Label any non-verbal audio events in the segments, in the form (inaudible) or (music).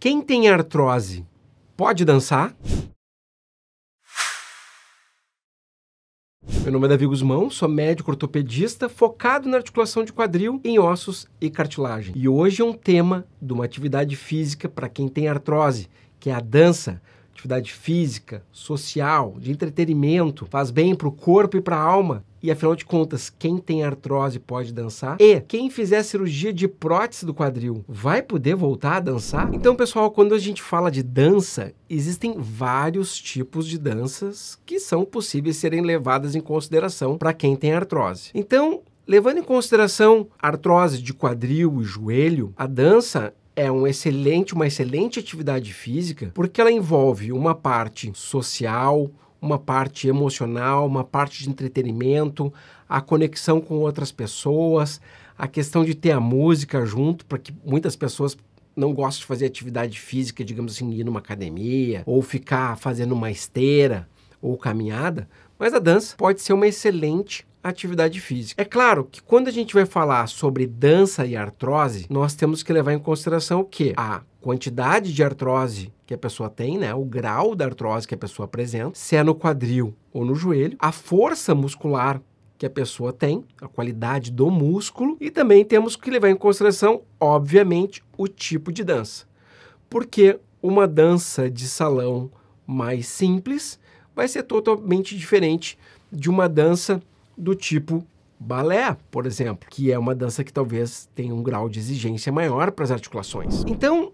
Quem tem artrose pode dançar? Meu nome é Davi Guzmão, sou médico ortopedista focado na articulação de quadril em ossos e cartilagem. E hoje é um tema de uma atividade física para quem tem artrose, que é a dança, atividade física, social, de entretenimento, faz bem para o corpo e para a alma. E afinal de contas, quem tem artrose pode dançar? E quem fizer cirurgia de prótese do quadril vai poder voltar a dançar? Então, pessoal, quando a gente fala de dança, existem vários tipos de danças que são possíveis serem levadas em consideração para quem tem artrose. Então, Levando em consideração artrose de quadril e joelho, a dança é um excelente, uma excelente atividade física porque ela envolve uma parte social, uma parte emocional, uma parte de entretenimento, a conexão com outras pessoas, a questão de ter a música junto, porque muitas pessoas não gostam de fazer atividade física, digamos assim, ir numa academia, ou ficar fazendo uma esteira ou caminhada, mas a dança pode ser uma excelente atividade física. É claro que quando a gente vai falar sobre dança e artrose, nós temos que levar em consideração o que? A quantidade de artrose que a pessoa tem, né? O grau da artrose que a pessoa apresenta, se é no quadril ou no joelho, a força muscular que a pessoa tem, a qualidade do músculo, e também temos que levar em consideração, obviamente, o tipo de dança. Porque uma dança de salão mais simples vai ser totalmente diferente de uma dança do tipo balé, por exemplo, que é uma dança que talvez tenha um grau de exigência maior para as articulações. Então,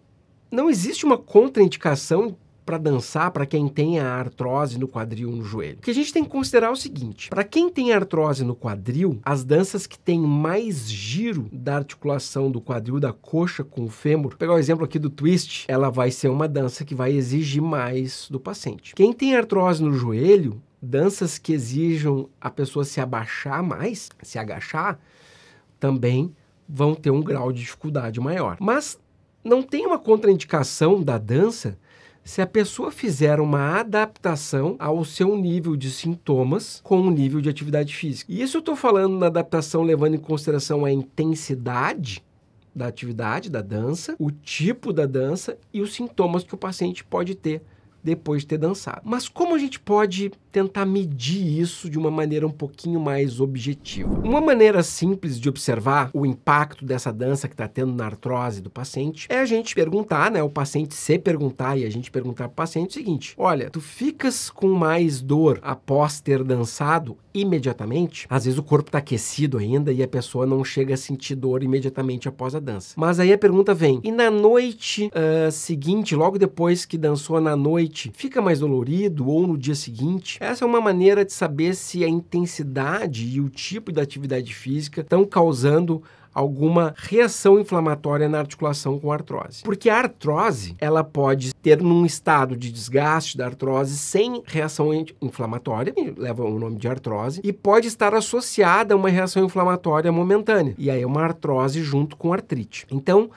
não existe uma contraindicação para dançar para quem tem a artrose no quadril ou no joelho. O que a gente tem que considerar é o seguinte: para quem tem artrose no quadril, as danças que têm mais giro da articulação do quadril da coxa com o fêmur, vou pegar o exemplo aqui do twist, ela vai ser uma dança que vai exigir mais do paciente. Quem tem artrose no joelho, danças que exijam a pessoa se abaixar mais, se agachar, também vão ter um grau de dificuldade maior. Mas não tem uma contraindicação da dança se a pessoa fizer uma adaptação ao seu nível de sintomas com o nível de atividade física. E isso eu estou falando na adaptação levando em consideração a intensidade da atividade, da dança, o tipo da dança e os sintomas que o paciente pode ter depois de ter dançado. Mas como a gente pode tentar medir isso de uma maneira um pouquinho mais objetiva? Uma maneira simples de observar o impacto dessa dança que está tendo na artrose do paciente é a gente perguntar, né? O paciente se perguntar e a gente perguntar para o paciente o seguinte: olha, tu ficas com mais dor após ter dançado imediatamente? Às vezes o corpo está aquecido ainda e a pessoa não chega a sentir dor imediatamente após a dança. Mas aí a pergunta vem: e na noite uh, seguinte, logo depois que dançou na noite noite, fica mais dolorido ou no dia seguinte. Essa é uma maneira de saber se a intensidade e o tipo da atividade física estão causando alguma reação inflamatória na articulação com artrose. Porque a artrose, ela pode ter num estado de desgaste da artrose sem reação inflamatória, leva o nome de artrose, e pode estar associada a uma reação inflamatória momentânea. E aí é uma artrose junto com artrite. Então,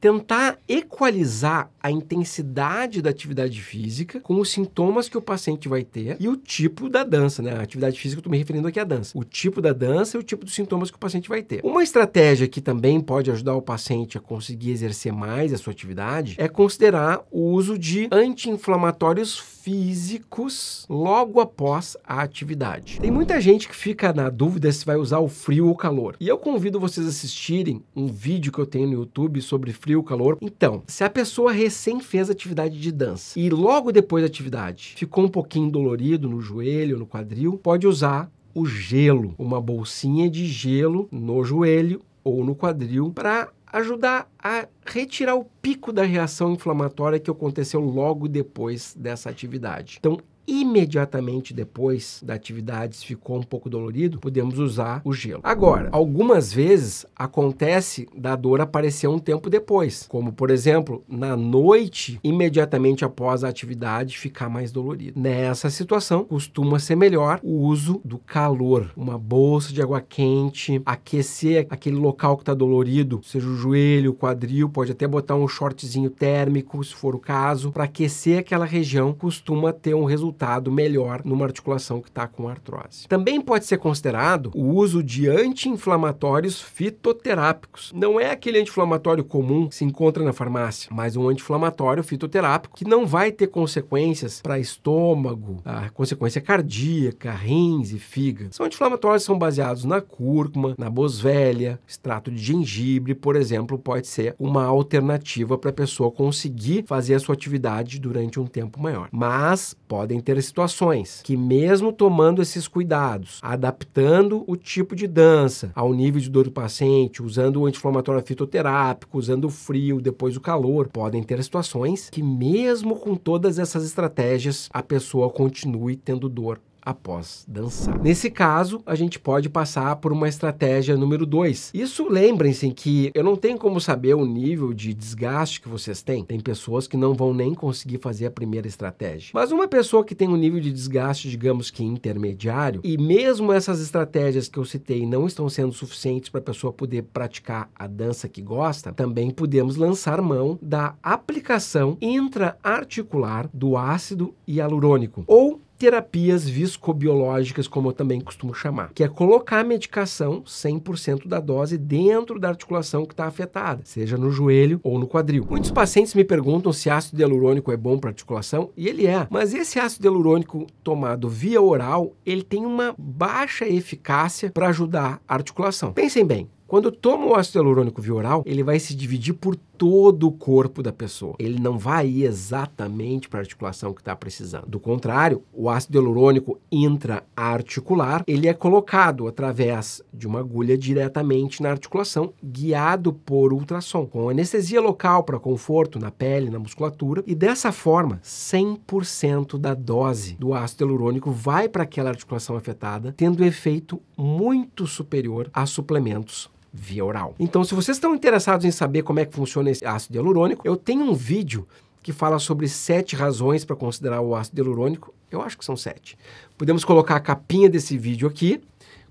tentar equalizar a intensidade da atividade física com os sintomas que o paciente vai ter e o tipo da dança, né? A atividade física, eu estou me referindo aqui à dança. O tipo da dança e o tipo dos sintomas que o paciente vai ter. Uma estratégia que também pode ajudar o paciente a conseguir exercer mais a sua atividade é considerar o uso de anti-inflamatórios físicos logo após a atividade. Tem muita gente que fica na dúvida se vai usar o frio ou o calor. E eu convido vocês a assistirem um vídeo que eu tenho no YouTube sobre frio frio, calor. Então, se a pessoa recém fez atividade de dança e logo depois da atividade ficou um pouquinho dolorido no joelho, no quadril, pode usar o gelo, uma bolsinha de gelo no joelho ou no quadril para ajudar a retirar o pico da reação inflamatória que aconteceu logo depois dessa atividade. Então, imediatamente depois da atividade, se ficou um pouco dolorido, podemos usar o gelo. Agora, algumas vezes acontece da dor aparecer um tempo depois, como por exemplo, na noite, imediatamente após a atividade, ficar mais dolorido. Nessa situação, costuma ser melhor o uso do calor, uma bolsa de água quente, aquecer aquele local que está dolorido, seja o joelho, o quadril, pode até botar um shortzinho térmico, se for o caso, para aquecer aquela região, costuma ter um resultado resultado melhor numa articulação que está com artrose. Também pode ser considerado o uso de anti-inflamatórios fitoterápicos. Não é aquele anti-inflamatório comum que se encontra na farmácia, mas um anti-inflamatório fitoterápico que não vai ter consequências para estômago, tá? consequência cardíaca, rins e fígado. São anti-inflamatórios são baseados na cúrcuma, na bosvelha, extrato de gengibre, por exemplo, pode ser uma alternativa para a pessoa conseguir fazer a sua atividade durante um tempo maior. Mas podem podem ter situações que, mesmo tomando esses cuidados, adaptando o tipo de dança ao nível de dor do paciente, usando o anti-inflamatório fitoterápico, usando o frio, depois o calor, podem ter situações que, mesmo com todas essas estratégias, a pessoa continue tendo dor após dançar. Nesse caso, a gente pode passar por uma estratégia número 2. Isso lembrem-se que eu não tenho como saber o nível de desgaste que vocês têm. Tem pessoas que não vão nem conseguir fazer a primeira estratégia. Mas uma pessoa que tem um nível de desgaste, digamos que intermediário, e mesmo essas estratégias que eu citei não estão sendo suficientes para a pessoa poder praticar a dança que gosta, também podemos lançar mão da aplicação intraarticular do ácido hialurônico ou terapias viscobiológicas, como eu também costumo chamar, que é colocar a medicação 100% da dose dentro da articulação que está afetada, seja no joelho ou no quadril. Muitos pacientes me perguntam se ácido hialurônico é bom para articulação, e ele é, mas esse ácido hialurônico tomado via oral, ele tem uma baixa eficácia para ajudar a articulação. Pensem bem, quando eu tomo o ácido hialurônico via oral, ele vai se dividir por todo o corpo da pessoa. Ele não vai ir exatamente para a articulação que está precisando. Do contrário, o ácido hialurônico intraarticular, ele é colocado através de uma agulha diretamente na articulação, guiado por ultrassom, com anestesia local para conforto na pele, na musculatura, e dessa forma, 100% da dose do ácido hialurônico vai para aquela articulação afetada, tendo efeito muito superior a suplementos via oral. Então, se vocês estão interessados em saber como é que funciona esse ácido hialurônico, eu tenho um vídeo que fala sobre sete razões para considerar o ácido hialurônico. Eu acho que são sete. Podemos colocar a capinha desse vídeo aqui.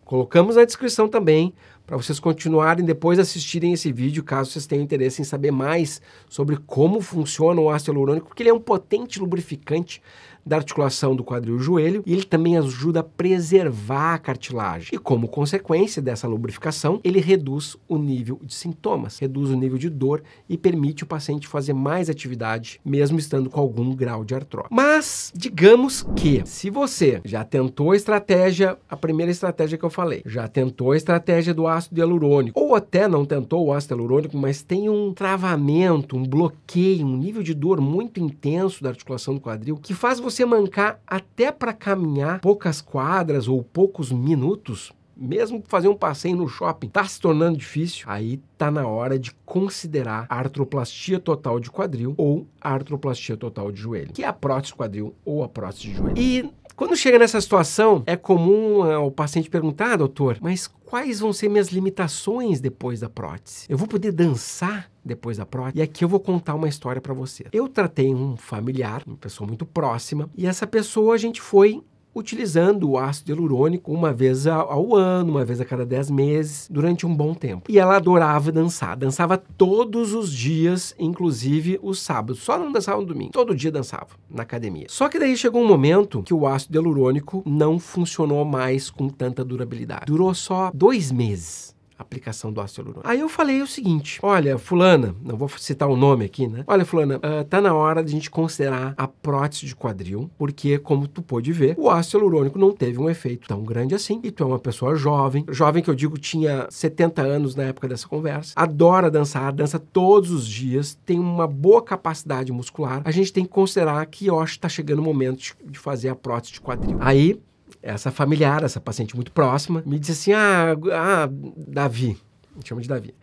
Colocamos na descrição também, para vocês continuarem depois assistirem esse vídeo, caso vocês tenham interesse em saber mais sobre como funciona o ácido hialurônico, porque ele é um potente lubrificante da articulação do quadril-joelho e e ele também ajuda a preservar a cartilagem. E como consequência dessa lubrificação, ele reduz o nível de sintomas, reduz o nível de dor e permite o paciente fazer mais atividade, mesmo estando com algum grau de artrose. Mas, digamos que, se você já tentou a estratégia, a primeira estratégia que eu falei, já tentou a estratégia do ácido hialurônico, ou até não tentou o ácido hialurônico, mas tem um travamento, um bloqueio, um nível de dor muito intenso da articulação do quadril, que faz você você mancar até para caminhar poucas quadras ou poucos minutos, mesmo fazer um passeio no shopping está se tornando difícil, aí tá na hora de considerar a artroplastia total de quadril ou a artroplastia total de joelho, que é a prótese quadril ou a prótese de joelho. E quando chega nessa situação, é comum é, o paciente perguntar, ah, doutor, mas quais vão ser minhas limitações depois da prótese? Eu vou poder dançar depois da prótese? E aqui eu vou contar uma história para você. Eu tratei um familiar, uma pessoa muito próxima, e essa pessoa a gente foi utilizando o ácido hialurônico uma vez ao ano, uma vez a cada 10 meses, durante um bom tempo. E ela adorava dançar, dançava todos os dias, inclusive os sábados, só não dançava no domingo, todo dia dançava na academia. Só que daí chegou um momento que o ácido hialurônico não funcionou mais com tanta durabilidade, durou só dois meses aplicação do ácido hialurônico. Aí eu falei o seguinte: olha, fulana, não vou citar o nome aqui, né? Olha, fulana, uh, tá na hora de a gente considerar a prótese de quadril, porque, como tu pôde ver, o ácido hialurônico não teve um efeito tão grande assim. E tu é uma pessoa jovem, jovem que eu digo tinha 70 anos na época dessa conversa, adora dançar, dança todos os dias, tem uma boa capacidade muscular. A gente tem que considerar que, eu acho, tá chegando o momento de fazer a prótese de quadril. Aí essa familiar, essa paciente muito próxima, me disse assim: ah, ah Davi, chama de Davi.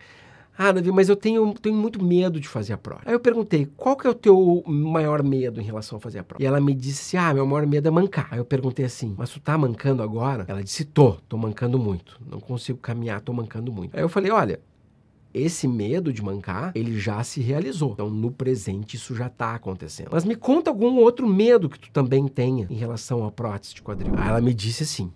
Ah, Davi, mas eu tenho, tenho muito medo de fazer a prova. Aí eu perguntei, qual que é o teu maior medo em relação a fazer a prova? E ela me disse, assim, ah, meu maior medo é mancar. Aí eu perguntei assim, mas tu tá mancando agora? Ela disse, tô, tô mancando muito. Não consigo caminhar, tô mancando muito. Aí eu falei, olha, esse medo de mancar, ele já se realizou. Então, no presente, isso já está acontecendo. Mas me conta algum outro medo que tu também tenha em relação à prótese de quadril. Aí ela me disse assim,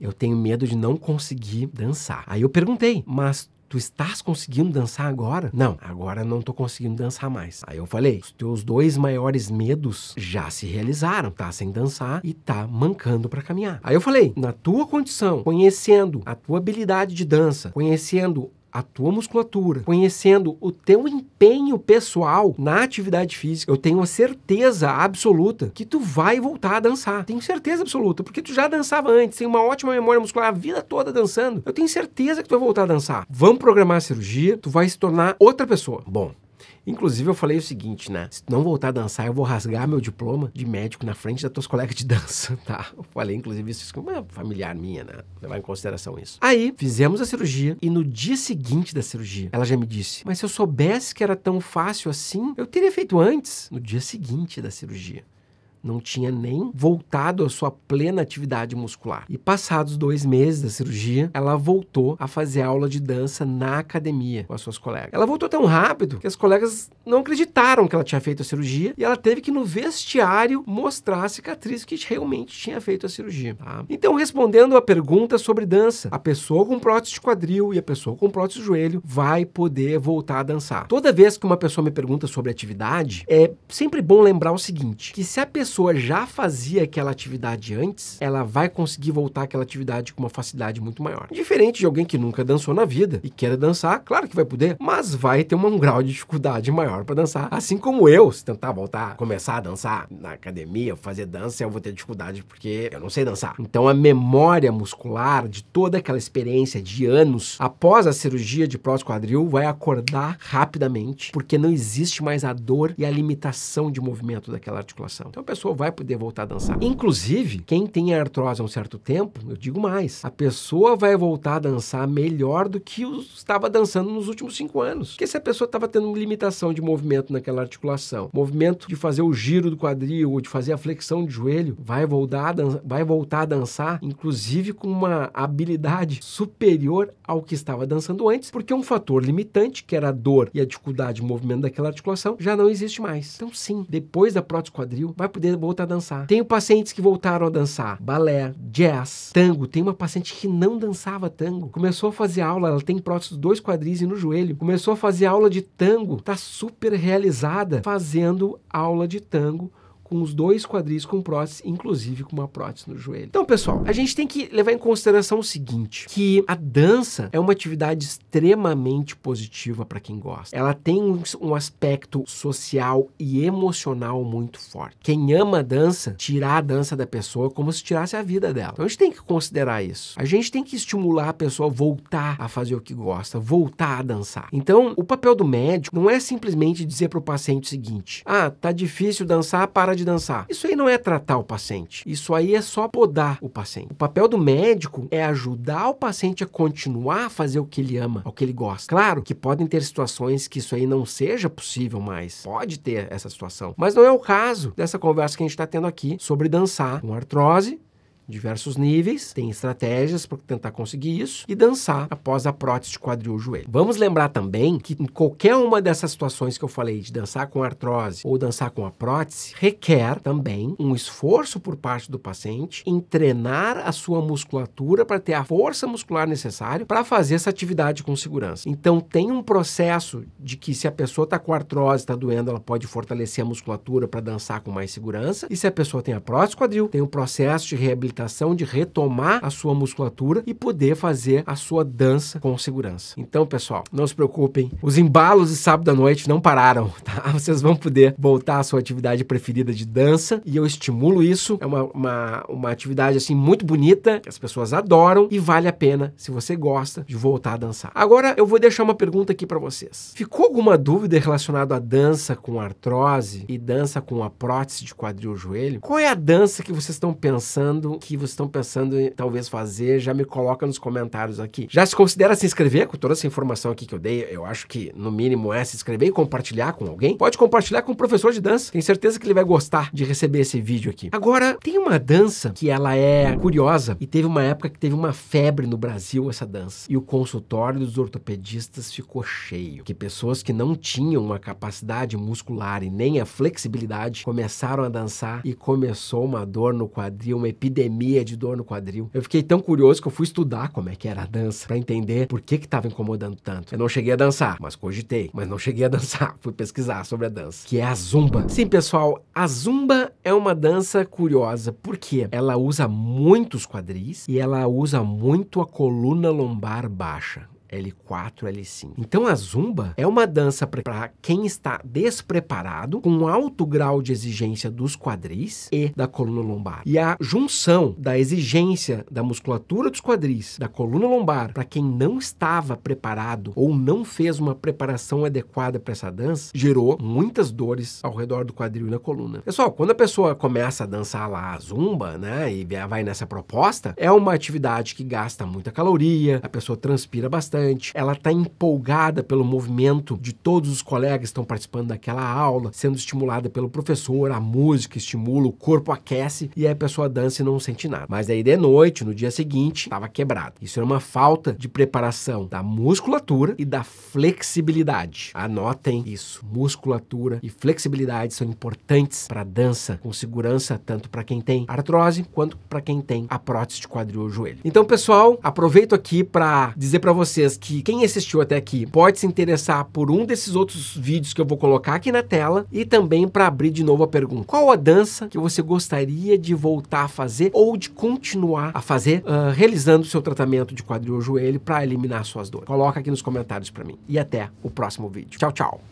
eu tenho medo de não conseguir dançar. Aí eu perguntei, mas tu estás conseguindo dançar agora? Não, agora não tô conseguindo dançar mais. Aí eu falei, os teus dois maiores medos já se realizaram, tá sem dançar e tá mancando para caminhar. Aí eu falei, na tua condição, conhecendo a tua habilidade de dança, conhecendo a tua musculatura, conhecendo o teu empenho pessoal na atividade física, eu tenho a certeza absoluta que tu vai voltar a dançar. Tenho certeza absoluta, porque tu já dançava antes, tem uma ótima memória muscular a vida toda dançando. Eu tenho certeza que tu vai voltar a dançar. Vamos programar a cirurgia, tu vai se tornar outra pessoa. Bom, Inclusive, eu falei o seguinte, né? Se não voltar a dançar, eu vou rasgar meu diploma de médico na frente das tuas colegas de dança, (laughs) tá? Eu falei, inclusive, isso com uma familiar minha, né? Levar em consideração isso. Aí, fizemos a cirurgia e no dia seguinte da cirurgia, ela já me disse: Mas se eu soubesse que era tão fácil assim, eu teria feito antes, no dia seguinte da cirurgia não tinha nem voltado à sua plena atividade muscular. E passados dois meses da cirurgia, ela voltou a fazer aula de dança na academia com as suas colegas. Ela voltou tão rápido que as colegas não acreditaram que ela tinha feito a cirurgia e ela teve que no vestiário mostrar a cicatriz que realmente tinha feito a cirurgia. Tá? Então, respondendo a pergunta sobre dança, a pessoa com prótese de quadril e a pessoa com prótese de joelho vai poder voltar a dançar. Toda vez que uma pessoa me pergunta sobre atividade, é sempre bom lembrar o seguinte, que se a pessoa pessoa já fazia aquela atividade antes, ela vai conseguir voltar aquela atividade com uma facilidade muito maior. Diferente de alguém que nunca dançou na vida e queira dançar, claro que vai poder, mas vai ter um grau de dificuldade maior para dançar. Assim como eu, se tentar voltar, começar a dançar na academia, fazer dança, eu vou ter dificuldade porque eu não sei dançar. Então a memória muscular de toda aquela experiência de anos após a cirurgia de prótese quadril vai acordar rapidamente, porque não existe mais a dor e a limitação de movimento daquela articulação. Então a pessoa pessoa vai poder voltar a dançar. Inclusive, quem tem artrose há um certo tempo, eu digo mais, a pessoa vai voltar a dançar melhor do que estava dançando nos últimos cinco anos. Porque se a pessoa estava tendo limitação de movimento naquela articulação, movimento de fazer o giro do quadril ou de fazer a flexão de joelho, vai voltar a, vai voltar a dançar, inclusive com uma habilidade superior ao que estava dançando antes, porque um fator limitante, que era a dor e a dificuldade de movimento daquela articulação, já não existe mais. Então, sim, depois da prótese quadril, vai poder voltar a dançar. Tenho pacientes que voltaram a dançar balé, jazz, tango. Tem uma paciente que não dançava tango. Começou a fazer aula, ela tem prótese dos dois quadris e no joelho. Começou a fazer aula de tango, tá super realizada fazendo aula de tango com os dois quadris com prótese, inclusive com uma prótese no joelho. Então, pessoal, a gente tem que levar em consideração o seguinte, que a dança é uma atividade extremamente positiva para quem gosta. Ela tem um, aspecto social e emocional muito forte. Quem ama a dança, tirar a dança da pessoa é como se tirasse a vida dela. Então, a gente tem que considerar isso. A gente tem que estimular a pessoa a voltar a fazer o que gosta, voltar a dançar. Então, o papel do médico não é simplesmente dizer para o paciente o seguinte, ah, tá difícil dançar, para de de dançar. Isso aí não é tratar o paciente. Isso aí é só podar o paciente. O papel do médico é ajudar o paciente a continuar a fazer o que ele ama, o que ele gosta. Claro que podem ter situações que isso aí não seja possível mais. Pode ter essa situação. Mas não é o caso dessa conversa que a gente está tendo aqui sobre dançar com artrose diversos níveis, tem estratégias para tentar conseguir isso e dançar após a prótese de quadril joelho. Vamos lembrar também que em qualquer uma dessas situações que eu falei de dançar com artrose ou dançar com a prótese requer também um esforço por parte do paciente em treinar a sua musculatura para ter a força muscular necessária para fazer essa atividade com segurança. Então tem um processo de que se a pessoa está com artrose, está doendo, ela pode fortalecer a musculatura para dançar com mais segurança e se a pessoa tem a prótese quadril, tem um processo de reabilitação reabilitação, de retomar a sua musculatura e poder fazer a sua dança com segurança. Então, pessoal, não se preocupem, os embalos de sábado à noite não pararam, (laughs) tá? Vocês vão poder voltar à sua atividade preferida de dança e eu estimulo isso. É uma, uma, uma atividade assim muito bonita, que as pessoas adoram e vale a pena se você gosta de voltar a dançar. Agora eu vou deixar uma pergunta aqui para vocês. Ficou alguma dúvida relacionada à dança com artrose e dança com a prótese de quadril joelho? Qual é a dança que vocês estão pensando que vocês estão pensando em talvez fazer, já me coloca nos comentários aqui. Já se considera se inscrever com toda essa informação aqui que eu dei? Eu acho que no mínimo é se inscrever e compartilhar com alguém. Pode compartilhar com um professor de dança. Tenho certeza que ele vai gostar de receber esse vídeo aqui. Agora, tem uma dança que ela é curiosa e teve uma época que teve uma febre no Brasil essa dança. E o consultório dos ortopedistas ficou cheio. Que pessoas que não tinham uma capacidade muscular e nem a flexibilidade começaram a dançar e começou uma dor no quadril, uma epidemia tremia de dor no quadril. Eu fiquei tão curioso que eu fui estudar como é que era a dança para entender por que que estava incomodando tanto. Eu não cheguei a dançar, mas cogitei, mas não cheguei a dançar. (laughs) Fui pesquisar sobre a dança, que é a zumba. Sim, pessoal, a zumba é uma dança curiosa porque ela usa muitos quadris e ela usa muito a coluna lombar baixa. L4, L5. Então a zumba é uma dança para quem está despreparado, com alto grau de exigência dos quadris e da coluna lombar. E a junção da exigência da musculatura dos quadris, da coluna lombar, para quem não estava preparado ou não fez uma preparação adequada para essa dança, gerou muitas dores ao redor do quadril e na coluna. Pessoal, quando a pessoa começa a dançar lá a zumba, né, e vai nessa proposta, é uma atividade que gasta muita caloria, a pessoa transpira bastante ela está empolgada pelo movimento de todos os colegas que estão participando daquela aula, sendo estimulada pelo professor, a música estimula, o corpo aquece e aí a pessoa dança e não sente nada. Mas aí de noite, no dia seguinte, estava quebrado. Isso era uma falta de preparação da musculatura e da flexibilidade. Anotem isso. Musculatura e flexibilidade são importantes para a dança com segurança, tanto para quem tem artrose quanto para quem tem a prótese de quadril ou joelho. Então, pessoal, aproveito aqui para dizer para vocês vocês que quem assistiu até aqui pode se interessar por um desses outros vídeos que eu vou colocar aqui na tela e também para abrir de novo a pergunta. Qual a dança que você gostaria de voltar a fazer ou de continuar a fazer uh, realizando o seu tratamento de quadril ou joelho para eliminar suas dores? Coloca aqui nos comentários para mim. E até o próximo vídeo. Tchau, tchau.